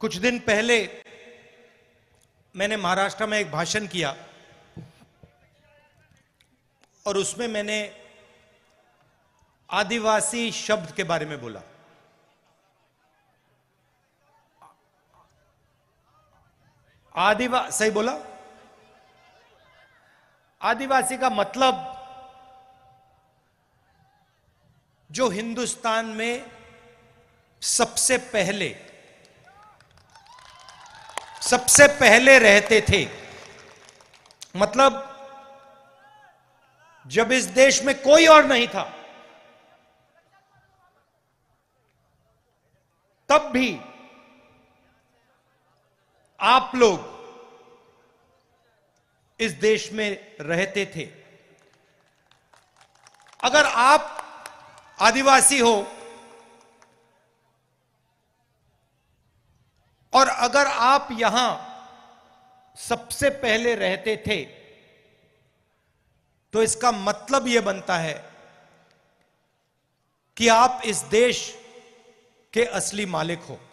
कुछ दिन पहले मैंने महाराष्ट्र में एक भाषण किया और उसमें मैंने आदिवासी शब्द के बारे में बोला आदिवा सही बोला आदिवासी का मतलब जो हिंदुस्तान में सबसे पहले सबसे पहले रहते थे मतलब जब इस देश में कोई और नहीं था तब भी आप लोग इस देश में रहते थे अगर आप आदिवासी हो और अगर आप यहां सबसे पहले रहते थे तो इसका मतलब यह बनता है कि आप इस देश के असली मालिक हो